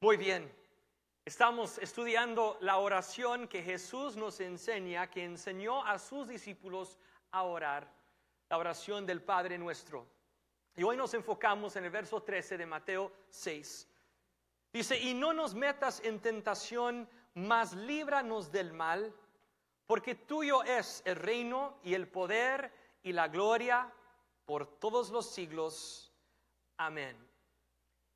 Muy bien, estamos estudiando la oración que Jesús nos enseña, que enseñó a sus discípulos a orar, la oración del Padre nuestro. Y hoy nos enfocamos en el verso 13 de Mateo 6. Dice, y no nos metas en tentación, mas líbranos del mal, porque tuyo es el reino y el poder y la gloria por todos los siglos. Amén.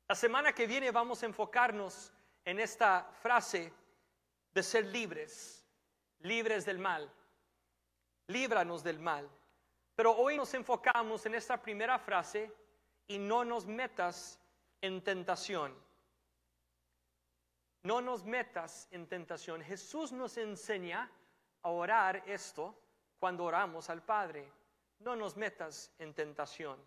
La semana que viene vamos a enfocarnos en esta frase de ser libres, libres del mal. Líbranos del mal. Pero hoy nos enfocamos en esta primera frase y no nos metas en tentación. No nos metas en tentación. Jesús nos enseña a orar esto cuando oramos al Padre. No nos metas en tentación.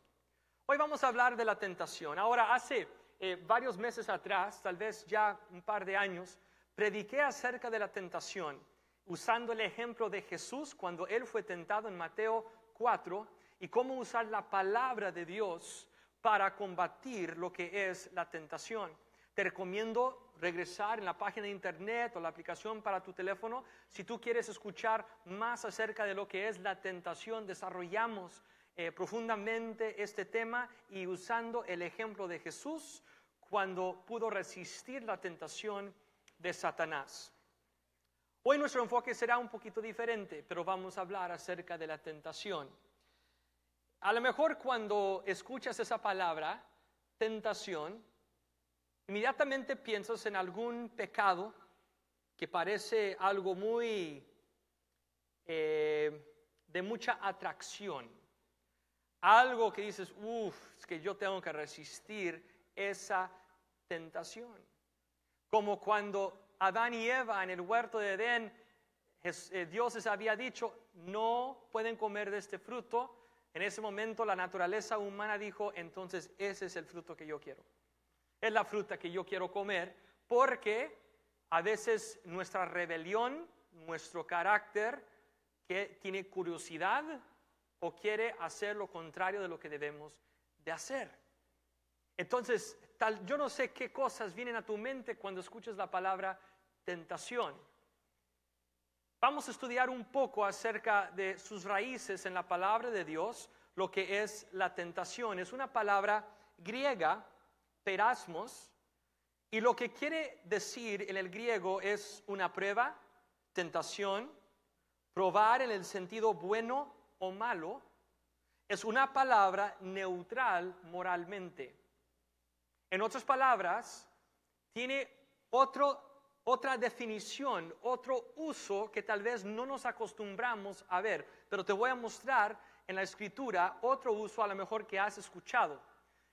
Hoy vamos a hablar de la tentación. Ahora, hace eh, varios meses atrás, tal vez ya un par de años, prediqué acerca de la tentación, usando el ejemplo de Jesús cuando él fue tentado en Mateo 4 y cómo usar la palabra de Dios para combatir lo que es la tentación. Te recomiendo regresar en la página de internet o la aplicación para tu teléfono si tú quieres escuchar más acerca de lo que es la tentación. Desarrollamos eh, profundamente este tema y usando el ejemplo de Jesús cuando pudo resistir la tentación de Satanás. Hoy nuestro enfoque será un poquito diferente, pero vamos a hablar acerca de la tentación. A lo mejor cuando escuchas esa palabra, tentación, inmediatamente piensas en algún pecado que parece algo muy eh, de mucha atracción algo que dices, uff, es que yo tengo que resistir esa tentación. Como cuando Adán y Eva en el huerto de Edén, eh, Dios les había dicho, no pueden comer de este fruto. En ese momento la naturaleza humana dijo, entonces ese es el fruto que yo quiero. Es la fruta que yo quiero comer porque a veces nuestra rebelión, nuestro carácter que tiene curiosidad, o quiere hacer lo contrario de lo que debemos de hacer. Entonces, tal, yo no sé qué cosas vienen a tu mente cuando escuchas la palabra tentación. Vamos a estudiar un poco acerca de sus raíces en la palabra de Dios, lo que es la tentación. Es una palabra griega, perasmos, y lo que quiere decir en el griego es una prueba, tentación, probar en el sentido bueno o malo es una palabra neutral moralmente. En otras palabras, tiene otra definición, otro uso que tal vez no nos acostumbramos a ver, pero te voy a mostrar en la escritura otro uso a lo mejor que has escuchado.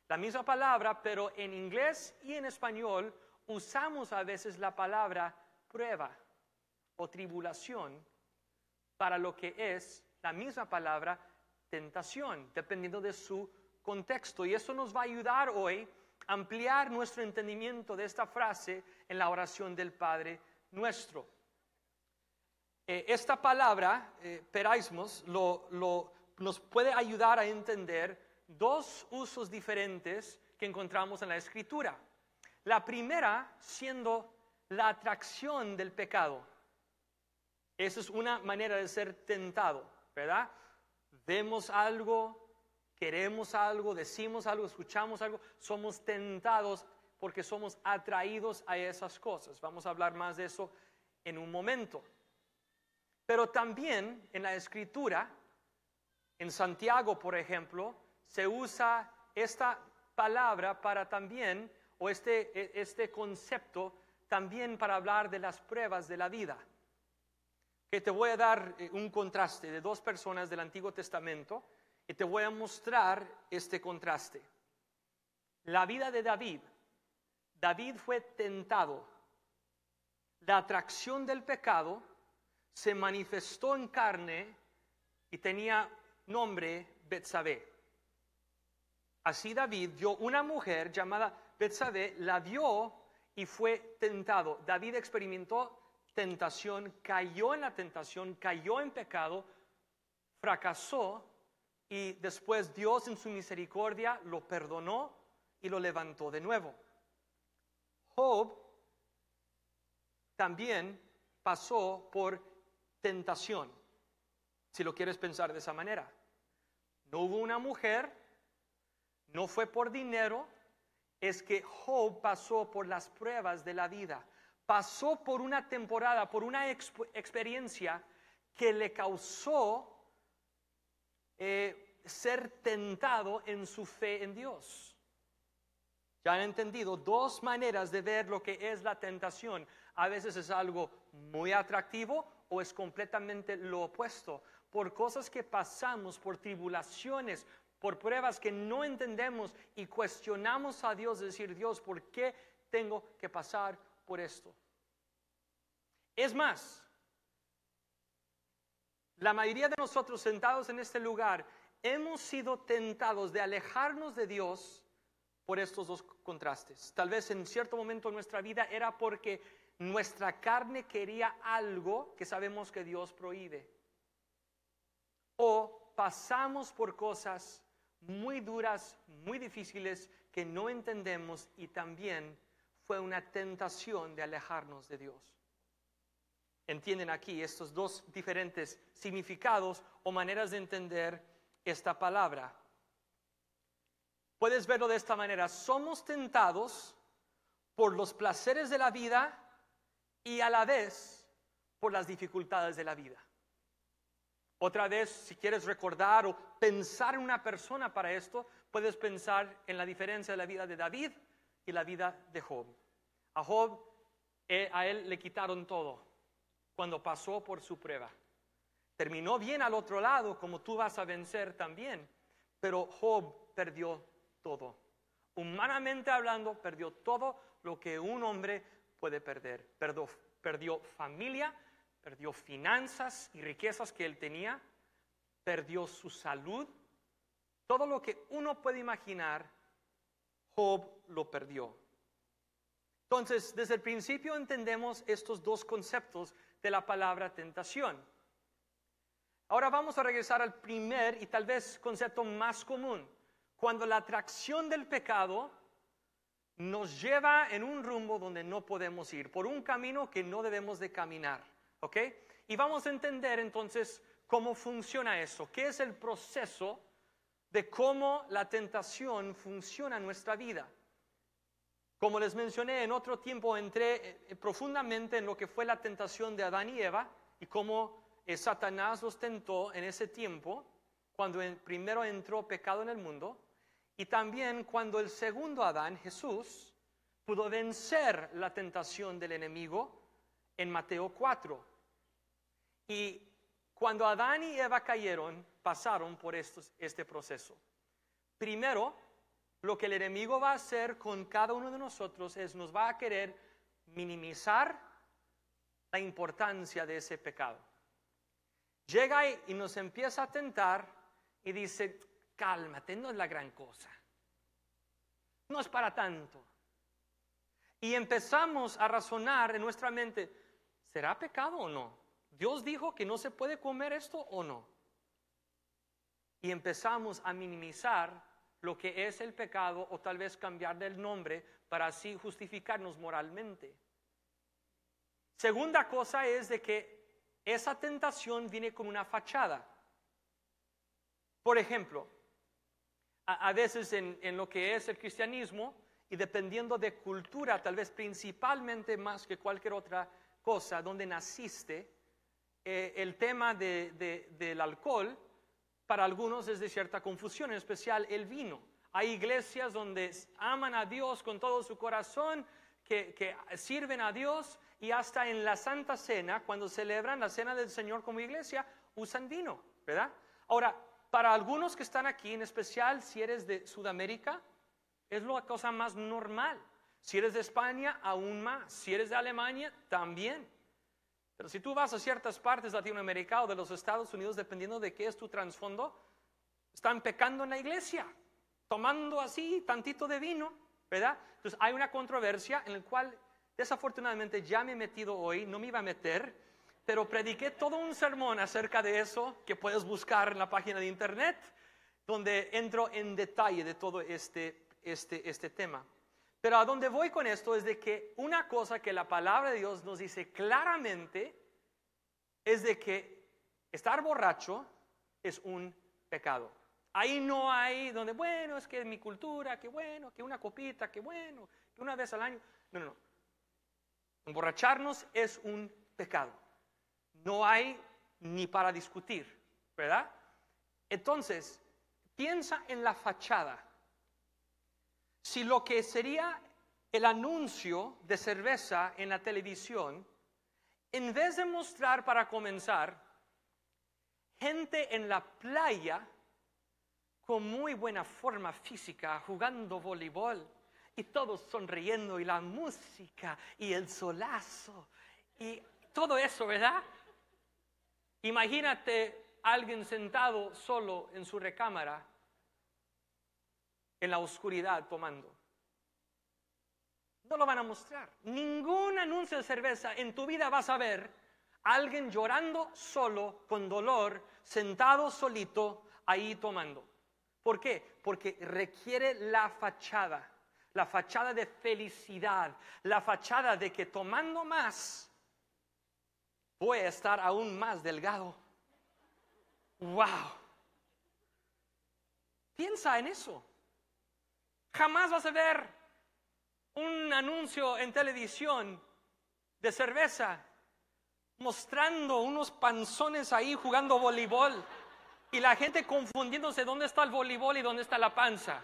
La misma palabra, pero en inglés y en español usamos a veces la palabra prueba o tribulación para lo que es la misma palabra tentación, dependiendo de su contexto. Y eso nos va a ayudar hoy a ampliar nuestro entendimiento de esta frase en la oración del Padre nuestro. Eh, esta palabra, eh, peraismos, nos puede ayudar a entender dos usos diferentes que encontramos en la Escritura. La primera siendo la atracción del pecado. Esa es una manera de ser tentado. ¿verdad? vemos algo, queremos algo, decimos algo, escuchamos algo, somos tentados porque somos atraídos a esas cosas. Vamos a hablar más de eso en un momento. Pero también en la escritura, en Santiago, por ejemplo, se usa esta palabra para también, o este, e, este concepto también para hablar de las pruebas de la vida que te voy a dar eh, un contraste de dos personas del Antiguo Testamento y te voy a mostrar este contraste. La vida de David. David fue tentado. La atracción del pecado se manifestó en carne y tenía nombre Betsabé. Así David vio una mujer llamada Betsabé, la vio y fue tentado. David experimentó tentación, cayó en la tentación, cayó en pecado, fracasó y después Dios en su misericordia lo perdonó y lo levantó de nuevo. Job también pasó por tentación, si lo quieres pensar de esa manera. No hubo una mujer, no fue por dinero, es que Job pasó por las pruebas de la vida pasó por una temporada, por una experiencia que le causó eh, ser tentado en su fe en Dios. Ya han entendido dos maneras de ver lo que es la tentación. A veces es algo muy atractivo o es completamente lo opuesto. Por cosas que pasamos, por tribulaciones, por pruebas que no entendemos y cuestionamos a Dios, decir, Dios, ¿por qué tengo que pasar por esto. Es más, la mayoría de nosotros sentados en este lugar hemos sido tentados de alejarnos de Dios por estos dos contrastes. Tal vez en cierto momento de nuestra vida era porque nuestra carne quería algo que sabemos que Dios prohíbe. O pasamos por cosas muy duras, muy difíciles, que no entendemos y también fue una tentación de alejarnos de Dios. Entienden aquí estos dos diferentes significados o maneras de entender esta palabra. Puedes verlo de esta manera. Somos tentados por los placeres de la vida y a la vez por las dificultades de la vida. Otra vez, si quieres recordar o pensar en una persona para esto, puedes pensar en la diferencia de la vida de David y la vida de Job. A Job, eh, a él le quitaron todo cuando pasó por su prueba. Terminó bien al otro lado, como tú vas a vencer también, pero Job perdió todo. Humanamente hablando, perdió todo lo que un hombre puede perder. Perdió, perdió familia, perdió finanzas y riquezas que él tenía, perdió su salud, todo lo que uno puede imaginar Job lo perdió. Entonces, desde el principio entendemos estos dos conceptos de la palabra tentación. Ahora vamos a regresar al primer y tal vez concepto más común, cuando la atracción del pecado nos lleva en un rumbo donde no podemos ir, por un camino que no debemos de caminar, ¿ok? Y vamos a entender entonces cómo funciona eso, qué es el proceso de cómo la tentación funciona en nuestra vida. Como les mencioné en otro tiempo, entré eh, profundamente en lo que fue la tentación de Adán y Eva y cómo eh, Satanás los tentó en ese tiempo, cuando primero entró pecado en el mundo, y también cuando el segundo Adán, Jesús, pudo vencer la tentación del enemigo en Mateo 4. Y cuando Adán y Eva cayeron, pasaron por este proceso. Primero, lo que el enemigo va a hacer con cada uno de nosotros es nos va a querer minimizar la importancia de ese pecado. Llega y nos empieza a tentar y dice, cálmate, no es la gran cosa. No es para tanto. Y empezamos a razonar en nuestra mente, ¿será pecado o no? Dios dijo que no se puede comer esto o no. Y empezamos a minimizar lo que es el pecado o tal vez cambiar del nombre para así justificarnos moralmente. Segunda cosa es de que esa tentación viene con una fachada. Por ejemplo, a, veces en lo que es el cristianismo, y dependiendo de cultura, tal vez principalmente más que cualquier otra cosa, donde naciste, eh, el tema del alcohol para algunos es de cierta confusión, en especial el vino. Hay iglesias donde aman a Dios con todo su corazón, que, que, sirven a Dios y hasta en la Santa Cena, cuando celebran la Cena del Señor como iglesia, usan vino, ¿verdad? Ahora, para algunos que están aquí, en especial si eres de Sudamérica, es la cosa más normal. Si eres de España, aún más. Si eres de Alemania, también si tú vas a ciertas partes de Latinoamérica o de los Estados Unidos, dependiendo de qué es tu trasfondo, están pecando en la iglesia, tomando así tantito de vino, ¿verdad? Entonces hay una controversia en la cual desafortunadamente ya me he metido hoy, no me iba a meter, pero prediqué todo un sermón acerca de eso que puedes buscar en la página de internet, donde entro en detalle de todo este, este, este tema. Pero a dónde voy con esto es de que una cosa que la palabra de Dios nos dice claramente es de que estar borracho es un pecado. Ahí no hay donde, bueno, es que es mi cultura, qué bueno, que una copita, que bueno, que una vez al año. No, no, no. Emborracharnos es un pecado. No hay ni para discutir, ¿verdad? Entonces, piensa en la fachada si lo que sería el anuncio de cerveza en la televisión, en vez de mostrar para comenzar gente en la playa con muy buena forma física, jugando voleibol, y todos sonriendo, y la música, y el solazo, y todo eso, ¿verdad? Imagínate alguien sentado solo en su recámara en la oscuridad tomando. No lo van a mostrar. Ningún anuncio de cerveza en tu vida vas a ver a alguien llorando solo, con dolor, sentado solito, ahí tomando. ¿Por qué? Porque requiere la fachada, la fachada de felicidad, la fachada de que tomando más voy a estar aún más delgado. ¡Wow! Piensa en eso. Jamás vas a ver un anuncio en televisión de cerveza mostrando unos panzones ahí jugando voleibol y la gente confundiéndose dónde está el voleibol y dónde está la panza.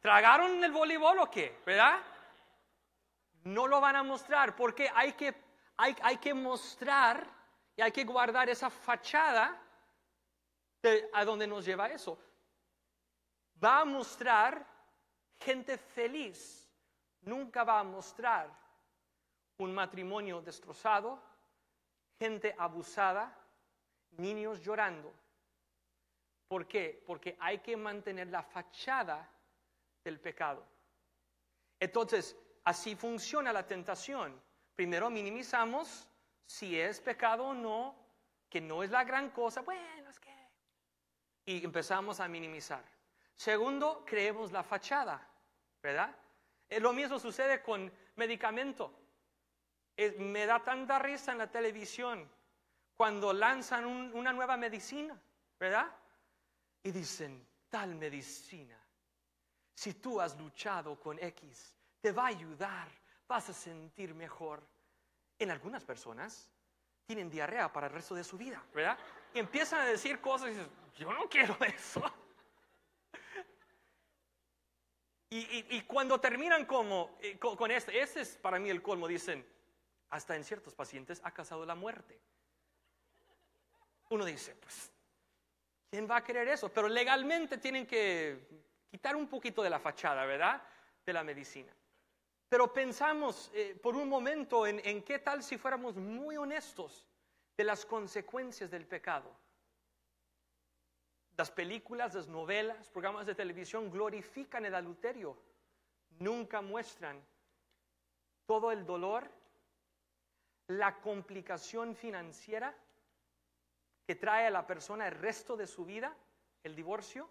¿Tragaron el voleibol o qué? ¿Verdad? No lo van a mostrar porque hay que, hay, que mostrar y hay que guardar esa fachada a donde nos lleva eso va a mostrar gente feliz, nunca va a mostrar un matrimonio destrozado, gente abusada, niños llorando. ¿Por qué? Porque hay que mantener la fachada del pecado. Entonces, así funciona la tentación. Primero minimizamos si es pecado o no, que no es la gran cosa, bueno, es que... Y empezamos a minimizar. Segundo, creemos la fachada, ¿verdad? Eh, lo mismo sucede con medicamento. Eh, me da tanta risa en la televisión cuando lanzan una nueva medicina, ¿verdad? Y dicen, tal medicina, si tú has luchado con X, te va a ayudar, vas a sentir mejor. En algunas personas tienen diarrea para el resto de su vida, ¿verdad? Y empiezan a decir cosas y dicen, yo no quiero eso. Y, cuando terminan como, eh, con, este, ese es para mí el colmo, dicen, hasta en ciertos pacientes ha causado la muerte. Uno dice, pues, ¿quién va a querer eso? Pero legalmente tienen que quitar un poquito de la fachada, ¿verdad? De la medicina. Pero pensamos eh, por un momento en qué tal si fuéramos muy honestos de las consecuencias del pecado. Las películas, las novelas, programas de televisión glorifican el adulterio. Nunca muestran todo el dolor, la complicación financiera que trae a la persona el resto de su vida, el divorcio.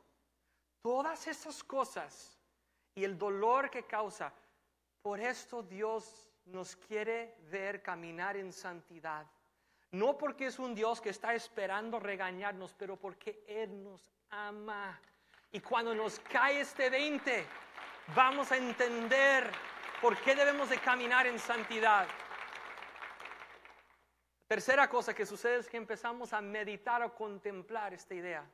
Todas esas cosas y el dolor que causa. Por esto Dios nos quiere ver caminar en santidad no porque es un Dios que está esperando regañarnos, pero porque Él nos ama. Y cuando nos cae este 20, vamos a entender por qué debemos de caminar en santidad. Tercera cosa que sucede es que empezamos a meditar o contemplar esta idea.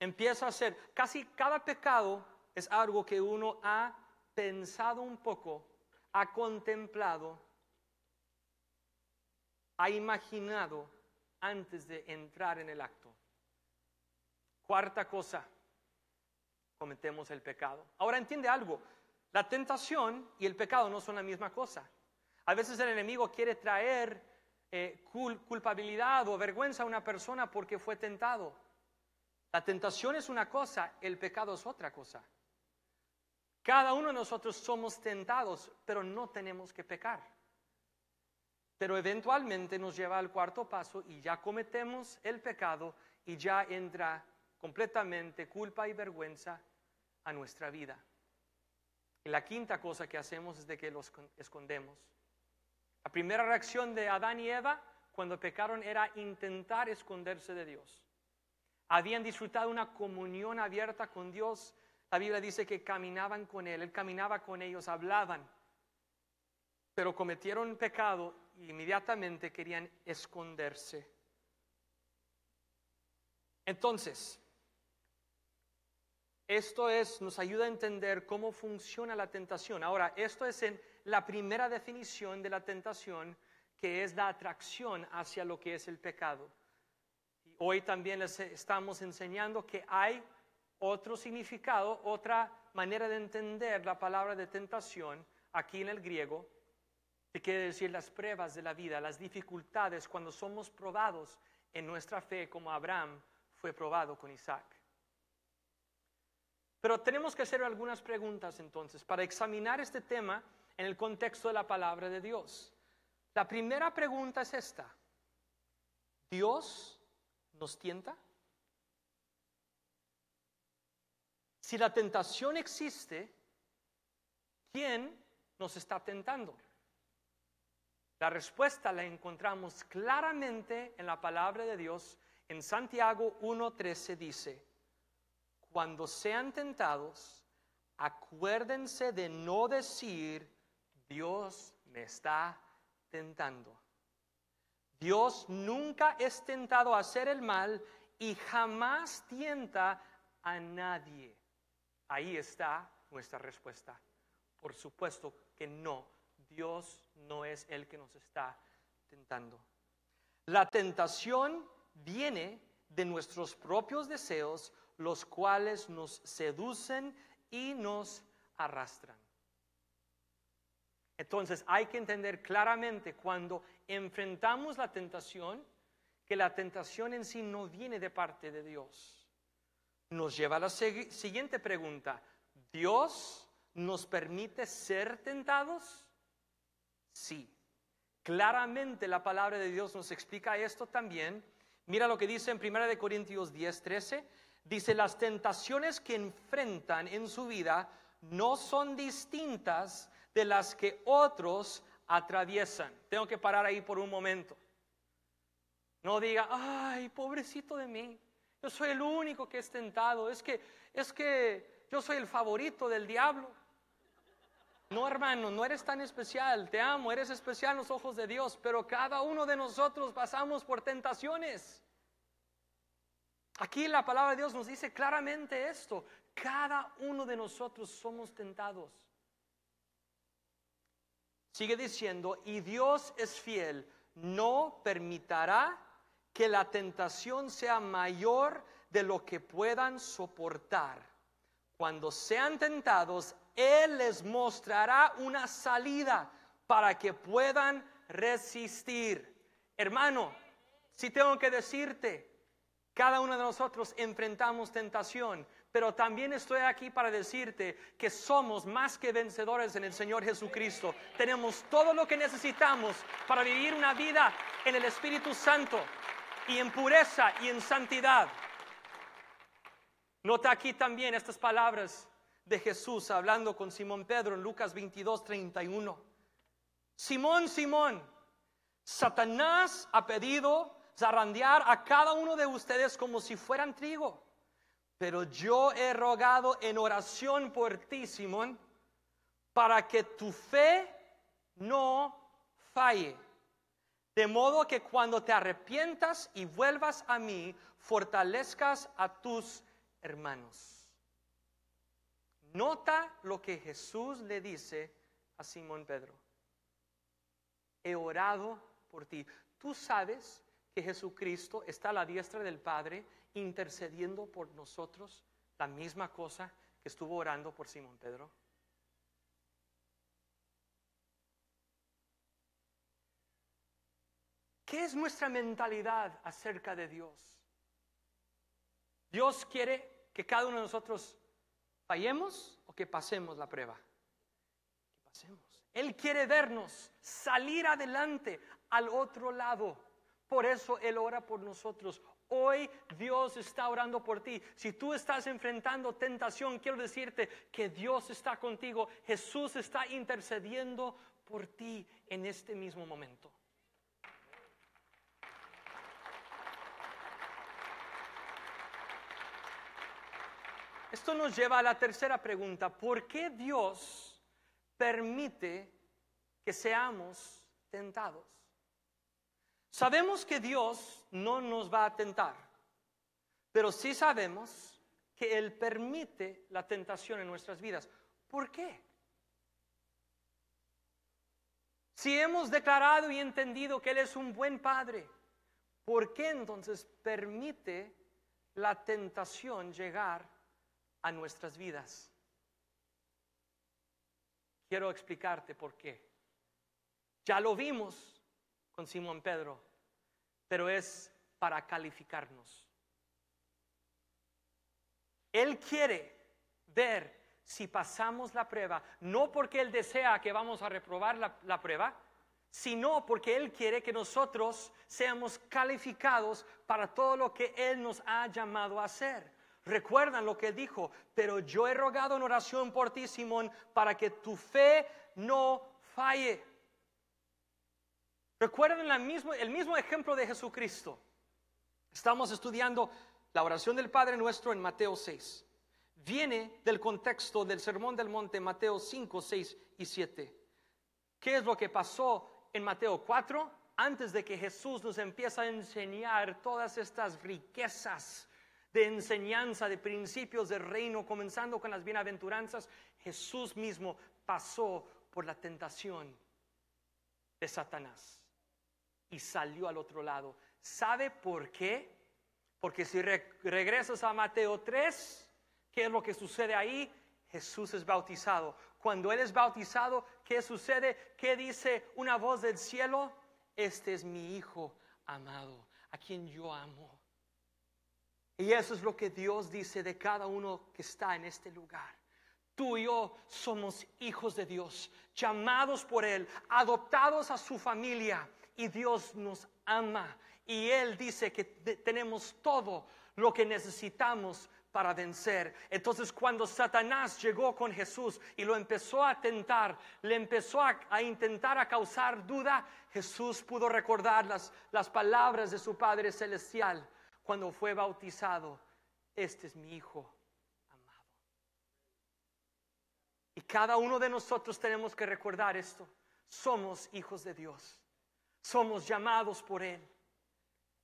Empieza a ser, casi cada pecado es algo que uno ha pensado un poco, ha contemplado ha imaginado antes de entrar en el acto. Cuarta cosa, cometemos el pecado. Ahora entiende algo, la tentación y el pecado no son la misma cosa. A veces el enemigo quiere traer eh, culpabilidad o vergüenza a una persona porque fue tentado. La tentación es una cosa, el pecado es otra cosa. Cada uno de nosotros somos tentados, pero no tenemos que pecar. Pero eventualmente nos lleva al cuarto paso y ya cometemos el pecado y ya entra completamente culpa y vergüenza a nuestra vida. Y la quinta cosa que hacemos es de que los escondemos. La primera reacción de Adán y Eva cuando pecaron era intentar esconderse de Dios. Habían disfrutado una comunión abierta con Dios. La Biblia dice que caminaban con Él, Él caminaba con ellos, hablaban, pero cometieron pecado inmediatamente querían esconderse. Entonces, esto es, nos ayuda a entender cómo funciona la tentación. Ahora, esto es en la primera definición de la tentación, que es la atracción hacia lo que es el pecado. hoy también les estamos enseñando que hay otro significado, otra manera de entender la palabra de tentación aquí en el griego, que quiere decir las pruebas de la vida, las dificultades, cuando somos probados en nuestra fe, como Abraham fue probado con Isaac. Pero tenemos que hacer algunas preguntas entonces para examinar este tema en el contexto de la palabra de Dios. La primera pregunta es esta. ¿Dios nos tienta? Si la tentación existe, ¿quién nos está tentando? La respuesta la encontramos claramente en la palabra de Dios. En Santiago 1.13 dice, cuando sean tentados, acuérdense de no decir, Dios me está tentando. Dios nunca es tentado a hacer el mal y jamás tienta a nadie. Ahí está nuestra respuesta. Por supuesto que no Dios no es el que nos está tentando. La tentación viene de nuestros propios deseos, los cuales nos seducen y nos arrastran. Entonces hay que entender claramente cuando enfrentamos la tentación, que la tentación en sí no viene de parte de Dios. Nos lleva a la siguiente pregunta. ¿Dios nos permite ser tentados? sí. Claramente la palabra de Dios nos explica esto también. Mira lo que dice en 1 Corintios 10:13. Dice, las tentaciones que enfrentan en su vida no son distintas de las que otros atraviesan. Tengo que parar ahí por un momento. No diga, ay, pobrecito de mí. Yo soy el único que es tentado. Es que, es que yo soy el favorito del diablo. No, hermano, no eres tan especial, te amo, eres especial en los ojos de Dios, pero cada uno de nosotros pasamos por tentaciones. Aquí la palabra de Dios nos dice claramente esto, cada uno de nosotros somos tentados. Sigue diciendo, y Dios es fiel, no permitirá que la tentación sea mayor de lo que puedan soportar. Cuando sean tentados, él les mostrará una salida para que puedan resistir. Hermano, si tengo que decirte, cada uno de nosotros enfrentamos tentación, pero también estoy aquí para decirte que somos más que vencedores en el Señor Jesucristo. Tenemos todo lo que necesitamos para vivir una vida en el Espíritu Santo y en pureza y en santidad. Nota aquí también estas palabras de Jesús hablando con Simón Pedro en Lucas 22.31. Simón, Simón, Satanás ha pedido zarandear a cada uno de ustedes como si fueran trigo, pero yo he rogado en oración por ti, Simón, para que tu fe no falle. De modo que cuando te arrepientas y vuelvas a mí, fortalezcas a tus hermanos. Nota lo que Jesús le dice a Simón Pedro. He orado por ti. Tú sabes que Jesucristo está a la diestra del Padre intercediendo por nosotros la misma cosa que estuvo orando por Simón Pedro. ¿Qué es nuestra mentalidad acerca de Dios? Dios quiere que cada uno de nosotros ¿Fallemos o que pasemos la prueba? pasemos. Él quiere vernos salir adelante al otro lado. Por eso Él ora por nosotros. Hoy Dios está orando por ti. Si tú estás enfrentando tentación, quiero decirte que Dios está contigo. Jesús está intercediendo por ti en este mismo momento. esto nos lleva a la tercera pregunta. ¿Por qué Dios permite que seamos tentados? Sabemos que Dios no nos va a tentar, pero sí sabemos que Él permite la tentación en nuestras vidas. ¿Por qué? Si hemos declarado y entendido que Él es un buen Padre, ¿por qué entonces permite la tentación llegar a nuestras vidas. Quiero explicarte por qué. Ya lo vimos con Simón Pedro, pero es para calificarnos. Él quiere ver si pasamos la prueba, no porque Él desea que vamos a reprobar la, prueba, sino porque Él quiere que nosotros seamos calificados para todo lo que Él nos ha llamado a hacer. Recuerdan lo que dijo, pero yo he rogado en oración por ti, Simón, para que tu fe no falle. Recuerden el mismo ejemplo de Jesucristo. Estamos estudiando la oración del Padre nuestro en Mateo 6. Viene del contexto del Sermón del Monte, Mateo 5, 6 y 7. ¿Qué es lo que pasó en Mateo 4? Antes de que Jesús nos empiece a enseñar todas estas riquezas de enseñanza, de principios del reino, comenzando con las bienaventuranzas, Jesús mismo pasó por la tentación de Satanás y salió al otro lado. ¿Sabe por qué? Porque si regresas a Mateo 3, ¿qué es lo que sucede ahí? Jesús es bautizado. Cuando Él es bautizado, ¿qué sucede? ¿Qué dice una voz del cielo? Este es mi Hijo amado, a quien yo amo. Y eso es lo que Dios dice de cada uno que está en este lugar. Tú y yo somos hijos de Dios, llamados por Él, adoptados a su familia. Y Dios nos ama. Y Él dice que tenemos todo lo que necesitamos para vencer. Entonces cuando Satanás llegó con Jesús y lo empezó a tentar, le empezó a, intentar a causar duda, Jesús pudo recordar las palabras de su Padre Celestial cuando fue bautizado, este es mi hijo amado. Y cada uno de nosotros tenemos que recordar esto. Somos hijos de Dios. Somos llamados por Él.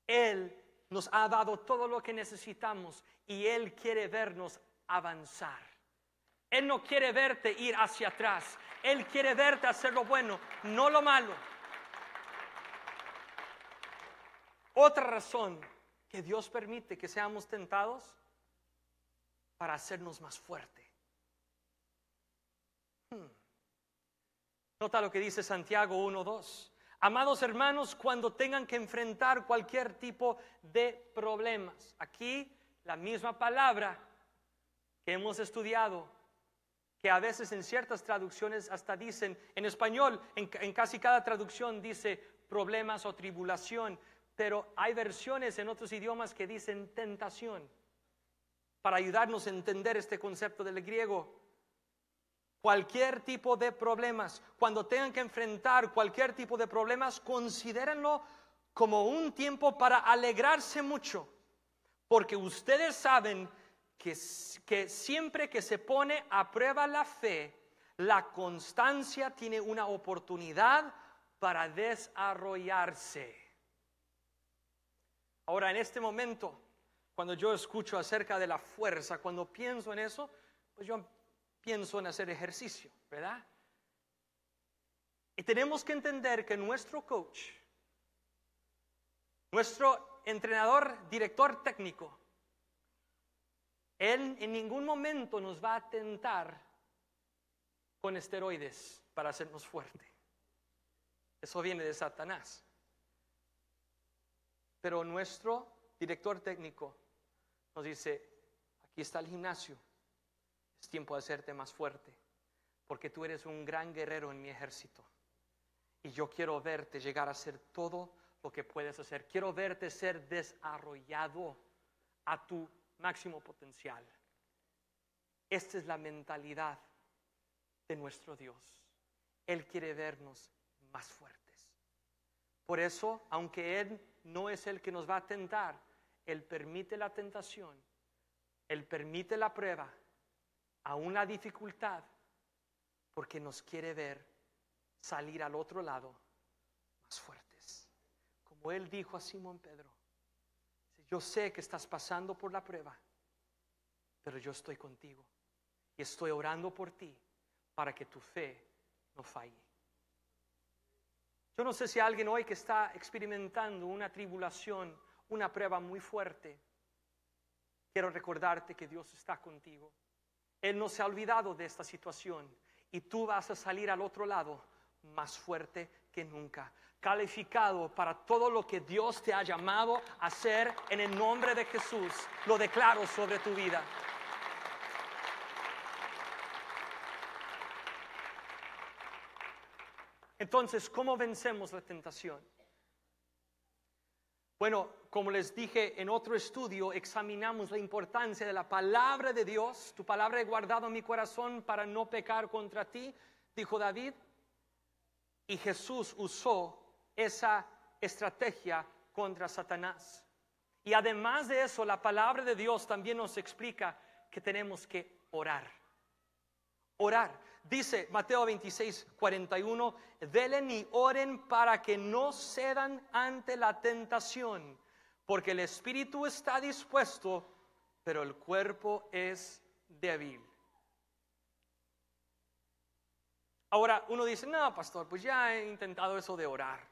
Él nos ha dado todo lo que necesitamos y Él quiere vernos avanzar. Él no quiere verte ir hacia atrás. Él quiere verte hacer lo bueno, no lo malo. Otra razón que Dios permite que seamos tentados para hacernos más fuerte. Hmm. Nota lo que dice Santiago 1.2. Amados hermanos, cuando tengan que enfrentar cualquier tipo de problemas, aquí la misma palabra que hemos estudiado, que a veces en ciertas traducciones hasta dicen, en español, en casi cada traducción dice problemas o tribulación, pero hay versiones en otros idiomas que dicen tentación. Para ayudarnos a entender este concepto del griego, cualquier tipo de problemas, cuando tengan que enfrentar cualquier tipo de problemas, considérenlo como un tiempo para alegrarse mucho, porque ustedes saben que, que siempre que se pone a prueba la fe, la constancia tiene una oportunidad para desarrollarse. Ahora, en este momento, cuando yo escucho acerca de la fuerza, cuando pienso en eso, pues yo pienso en hacer ejercicio, ¿verdad? Y tenemos que entender que nuestro coach, nuestro entrenador, director técnico, él en ningún momento nos va a tentar con esteroides para hacernos fuerte. Eso viene de Satanás. Pero nuestro director técnico nos dice, aquí está el gimnasio, es tiempo de hacerte más fuerte, porque tú eres un gran guerrero en mi ejército. Y yo quiero verte llegar a ser todo lo que puedes hacer. Quiero verte ser desarrollado a tu máximo potencial. Esta es la mentalidad de nuestro Dios. Él quiere vernos más fuertes. Por eso, aunque Él no es el que nos va a tentar, Él permite la tentación, Él permite la prueba, a una dificultad, porque nos quiere ver salir al otro lado más fuertes. Como Él dijo a Simón Pedro, yo sé que estás pasando por la prueba, pero yo estoy contigo y estoy orando por ti para que tu fe no falle. Yo no sé si alguien hoy que está experimentando una tribulación, una prueba muy fuerte. Quiero recordarte que Dios está contigo. Él no se ha olvidado de esta situación y tú vas a salir al otro lado más fuerte que nunca, calificado para todo lo que Dios te ha llamado a hacer en el nombre de Jesús. Lo declaro sobre tu vida. Entonces, ¿cómo vencemos la tentación? Bueno, como les dije en otro estudio, examinamos la importancia de la palabra de Dios. Tu palabra he guardado en mi corazón para no pecar contra ti, dijo David. Y Jesús usó esa estrategia contra Satanás. Y además de eso, la palabra de Dios también nos explica que tenemos que orar. Orar dice Mateo 26, 41, velen y oren para que no cedan ante la tentación, porque el espíritu está dispuesto, pero el cuerpo es débil. Ahora, uno dice, no, pastor, pues ya he intentado eso de orar.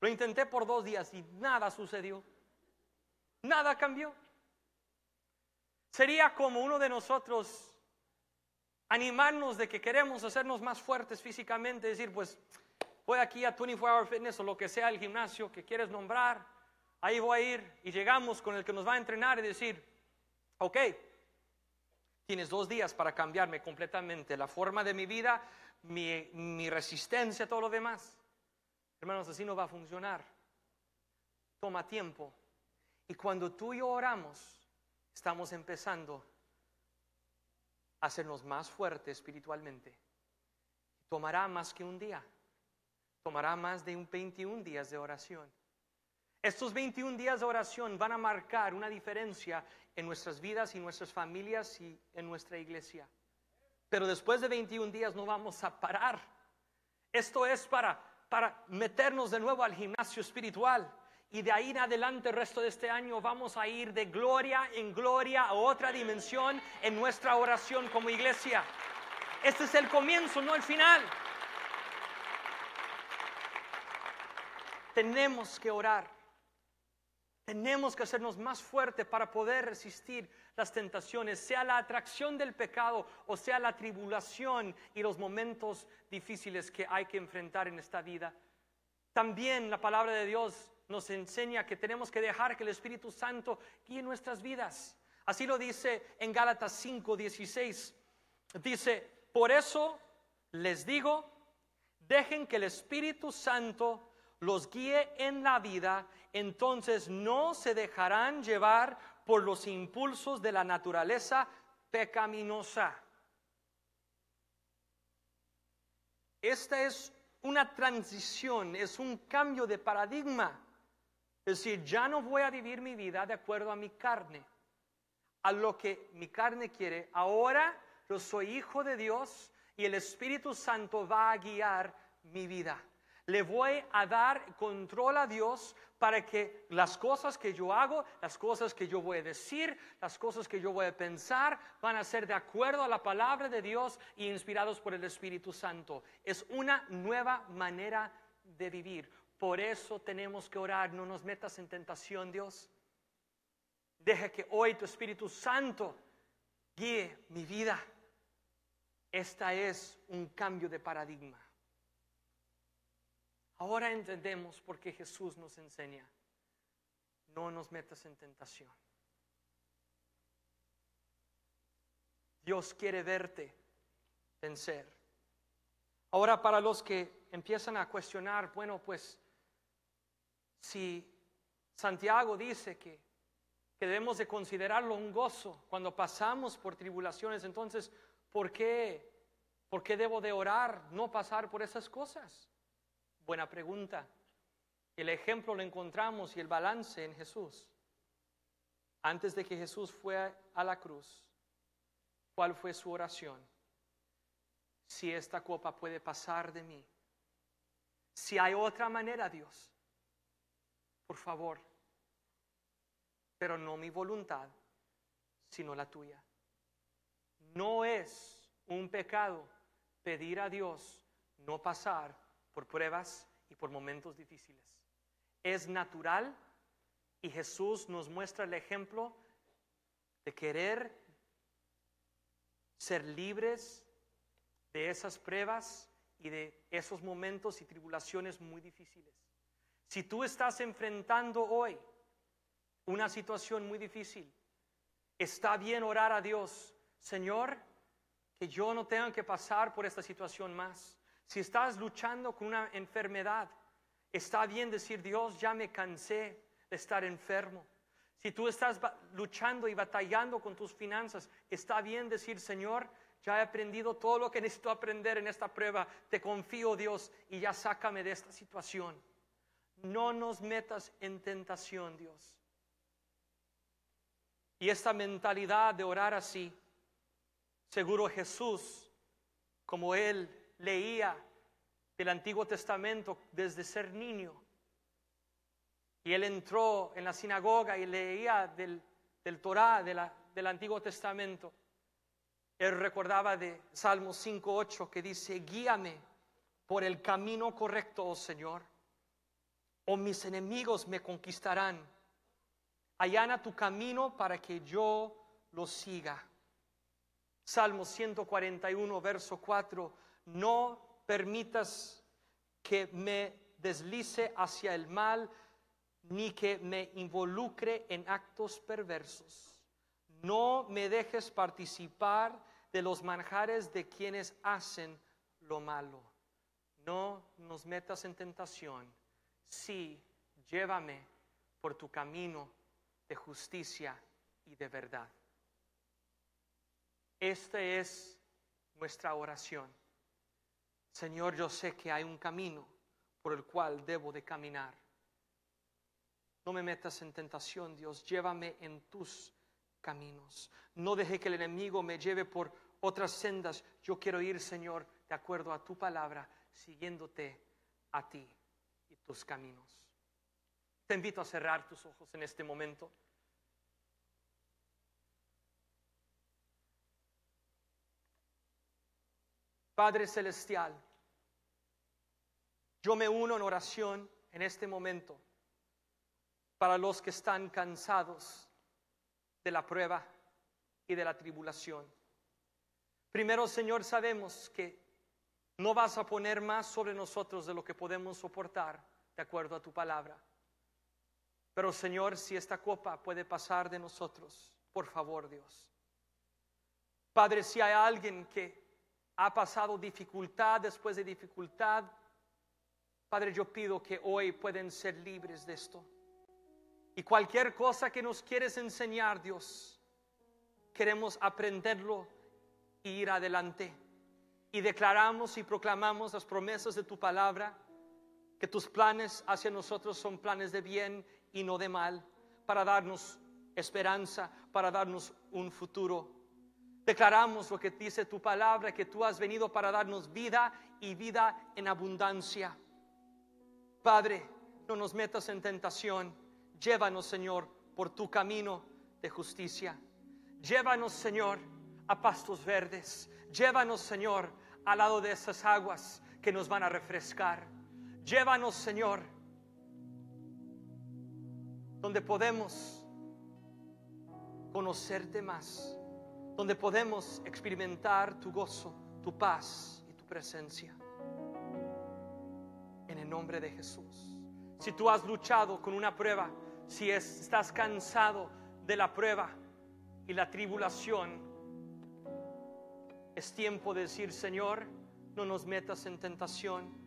Lo intenté por dos días y nada sucedió. Nada cambió. Sería como uno de nosotros animarnos de que queremos hacernos más fuertes físicamente, decir, pues voy aquí a 24 Hour Fitness o lo que sea, el gimnasio que quieres nombrar, ahí voy a ir y llegamos con el que nos va a entrenar y decir, ok, tienes dos días para cambiarme completamente la forma de mi vida, mi, mi resistencia, todo lo demás. Hermanos, así no va a funcionar. Toma tiempo. Y cuando tú y yo oramos, estamos empezando hacernos más fuertes espiritualmente. Tomará más que un día, tomará más de un 21 días de oración. Estos 21 días de oración van a marcar una diferencia en nuestras vidas y nuestras familias y en nuestra iglesia. Pero después de 21 días no vamos a parar. Esto es para, para meternos de nuevo al gimnasio espiritual y de ahí en adelante el resto de este año vamos a ir de gloria en gloria a otra dimensión en nuestra oración como iglesia. Este es el comienzo, no el final. Tenemos que orar. Tenemos que hacernos más fuertes para poder resistir las tentaciones, sea la atracción del pecado o sea la tribulación y los momentos difíciles que hay que enfrentar en esta vida. También la palabra de Dios nos enseña que tenemos que dejar que el Espíritu Santo guíe nuestras vidas. Así lo dice en Gálatas 5.16. Dice, por eso les digo, dejen que el Espíritu Santo los guíe en la vida, entonces no se dejarán llevar por los impulsos de la naturaleza pecaminosa. Esta es una transición, es un cambio de paradigma es decir, ya no voy a vivir mi vida de acuerdo a mi carne, a lo que mi carne quiere. Ahora yo soy hijo de Dios y el Espíritu Santo va a guiar mi vida. Le voy a dar control a Dios para que las cosas que yo hago, las cosas que yo voy a decir, las cosas que yo voy a pensar, van a ser de acuerdo a la palabra de Dios y inspirados por el Espíritu Santo. Es una nueva manera de vivir. Por eso tenemos que orar, no nos metas en tentación, Dios. Deja que hoy tu Espíritu Santo guíe mi vida. Esta es un cambio de paradigma. Ahora entendemos por qué Jesús nos enseña, no nos metas en tentación. Dios quiere verte vencer. Ahora para los que empiezan a cuestionar, bueno, pues si Santiago dice que, debemos de considerarlo un gozo cuando pasamos por tribulaciones, entonces, ¿por qué? ¿Por qué debo de orar no pasar por esas cosas? Buena pregunta. El ejemplo lo encontramos y el balance en Jesús. Antes de que Jesús fue a la cruz, ¿cuál fue su oración? Si esta copa puede pasar de mí. Si hay otra manera, Dios, por favor, pero no mi voluntad, sino la tuya. No es un pecado pedir a Dios no pasar por pruebas y por momentos difíciles. Es natural y Jesús nos muestra el ejemplo de querer ser libres de esas pruebas y de esos momentos y tribulaciones muy difíciles. Si tú estás enfrentando hoy una situación muy difícil, está bien orar a Dios, Señor, que yo no tenga que pasar por esta situación más. Si estás luchando con una enfermedad, está bien decir, Dios, ya me cansé de estar enfermo. Si tú estás luchando y batallando con tus finanzas, está bien decir, Señor, ya he aprendido todo lo que necesito aprender en esta prueba. Te confío, Dios, y ya sácame de esta situación no nos metas en tentación, Dios. Y esta mentalidad de orar así, seguro Jesús, como él leía del Antiguo Testamento desde ser niño, y él entró en la sinagoga y leía del, del Torah, de del Antiguo Testamento, él recordaba de Salmo 5.8 que dice, guíame por el camino correcto, oh Señor o mis enemigos me conquistarán. Allana tu camino para que yo lo siga. Salmo 141, verso 4, no permitas que me deslice hacia el mal, ni que me involucre en actos perversos. No me dejes participar de los manjares de quienes hacen lo malo. No nos metas en tentación sí, llévame por tu camino de justicia y de verdad. Esta es nuestra oración. Señor, yo sé que hay un camino por el cual debo de caminar. No me metas en tentación, Dios, llévame en tus caminos. No deje que el enemigo me lleve por otras sendas. Yo quiero ir, Señor, de acuerdo a tu palabra, siguiéndote a ti caminos. Te invito a cerrar tus ojos en este momento. Padre Celestial, yo me uno en oración en este momento para los que están cansados de la prueba y de la tribulación. Primero, Señor, sabemos que no vas a poner más sobre nosotros de lo que podemos soportar de acuerdo a tu palabra. Pero Señor, si esta copa puede pasar de nosotros, por favor Dios. Padre, si hay alguien que ha pasado dificultad después de dificultad, Padre, yo pido que hoy pueden ser libres de esto. Y cualquier cosa que nos quieres enseñar, Dios, queremos aprenderlo y ir adelante. Y declaramos y proclamamos las promesas de tu palabra que tus planes hacia nosotros son planes de bien y no de mal, para darnos esperanza, para darnos un futuro. Declaramos lo que dice tu palabra, que tú has venido para darnos vida y vida en abundancia. Padre, no nos metas en tentación, llévanos, Señor, por tu camino de justicia. Llévanos, Señor, a pastos verdes. Llévanos, Señor, al lado de esas aguas que nos van a refrescar. Llévanos, Señor, donde podemos conocerte más, donde podemos experimentar tu gozo, tu paz y tu presencia. En el nombre de Jesús. Si tú has luchado con una prueba, si estás cansado de la prueba y la tribulación, es tiempo de decir, Señor, no nos metas en tentación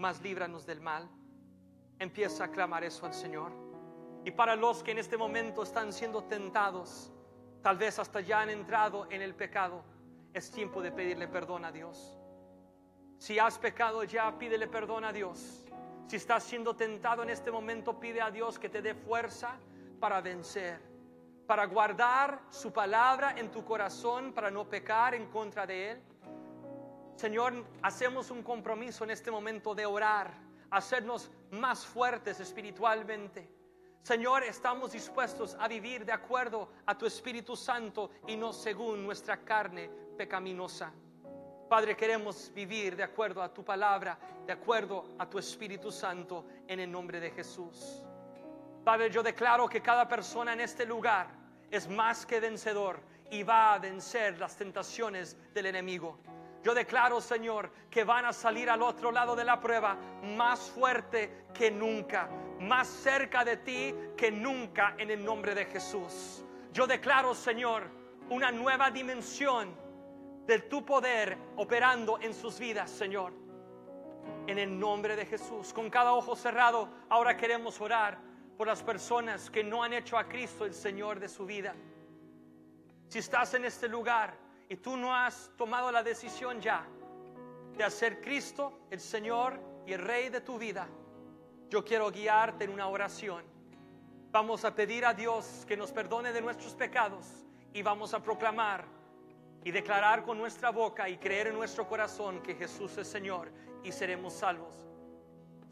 mas líbranos del mal. Empieza a clamar eso al Señor. Y para los que en este momento están siendo tentados, tal vez hasta ya han entrado en el pecado, es tiempo de pedirle perdón a Dios. Si has pecado ya, pídele perdón a Dios. Si estás siendo tentado en este momento, pide a Dios que te dé fuerza para vencer, para guardar su palabra en tu corazón, para no pecar en contra de Él Señor, hacemos un compromiso en este momento de orar, hacernos más fuertes espiritualmente. Señor, estamos dispuestos a vivir de acuerdo a tu Espíritu Santo y no según nuestra carne pecaminosa. Padre, queremos vivir de acuerdo a tu palabra, de acuerdo a tu Espíritu Santo, en el nombre de Jesús. Padre, yo declaro que cada persona en este lugar es más que vencedor y va a vencer las tentaciones del enemigo. Yo declaro, Señor, que van a salir al otro lado de la prueba más fuerte que nunca, más cerca de ti que nunca en el nombre de Jesús. Yo declaro, Señor, una nueva dimensión de tu poder operando en sus vidas, Señor. En el nombre de Jesús, con cada ojo cerrado, ahora queremos orar por las personas que no han hecho a Cristo el Señor de su vida. Si estás en este lugar, y tú no has tomado la decisión ya de hacer Cristo el Señor y el Rey de tu vida, yo quiero guiarte en una oración. Vamos a pedir a Dios que nos perdone de nuestros pecados y vamos a proclamar y declarar con nuestra boca y creer en nuestro corazón que Jesús es Señor y seremos salvos.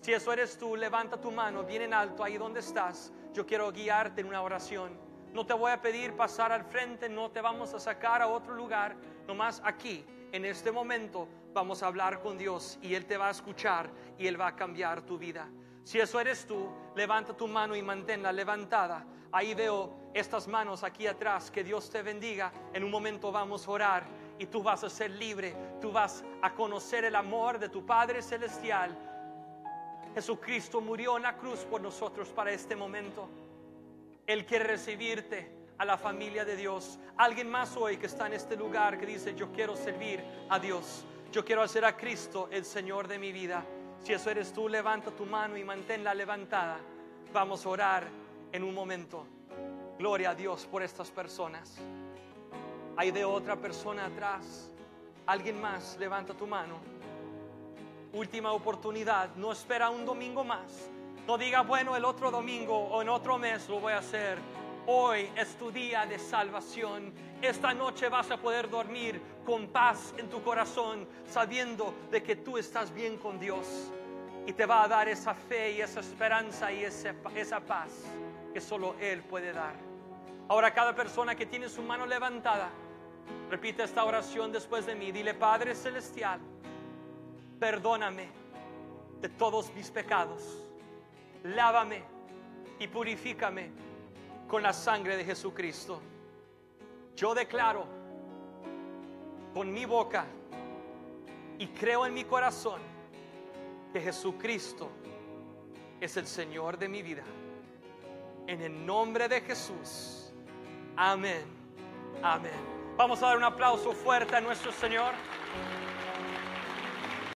Si eso eres tú, levanta tu mano bien en alto ahí donde estás. Yo quiero guiarte en una oración. No te voy a pedir pasar al frente, no te vamos a sacar a otro lugar, nomás aquí, en este momento, vamos a hablar con Dios y Él te va a escuchar y Él va a cambiar tu vida. Si eso eres tú, levanta tu mano y manténla levantada. Ahí veo estas manos aquí atrás, que Dios te bendiga. En un momento vamos a orar y tú vas a ser libre, tú vas a conocer el amor de tu Padre Celestial. Jesucristo murió en la cruz por nosotros para este momento. El quiere recibirte a la familia de Dios. Alguien más hoy que está en este lugar que dice, yo quiero servir a Dios. Yo quiero hacer a Cristo el Señor de mi vida. Si eso eres tú, levanta tu mano y manténla levantada. Vamos a orar en un momento. Gloria a Dios por estas personas. Hay de otra persona atrás. Alguien más, levanta tu mano. Última oportunidad. No espera un domingo más. No diga, bueno, el otro domingo o en otro mes lo voy a hacer. Hoy es tu día de salvación. Esta noche vas a poder dormir con paz en tu corazón, sabiendo de que tú estás bien con Dios. Y te va a dar esa fe y esa esperanza y esa, esa paz que solo Él puede dar. Ahora cada persona que tiene su mano levantada, repite esta oración después de mí. Dile, Padre Celestial, perdóname de todos mis pecados lávame y purifícame con la sangre de Jesucristo. Yo declaro con mi boca y creo en mi corazón que Jesucristo es el Señor de mi vida. En el nombre de Jesús. Amén. Amén. Vamos a dar un aplauso fuerte a nuestro Señor.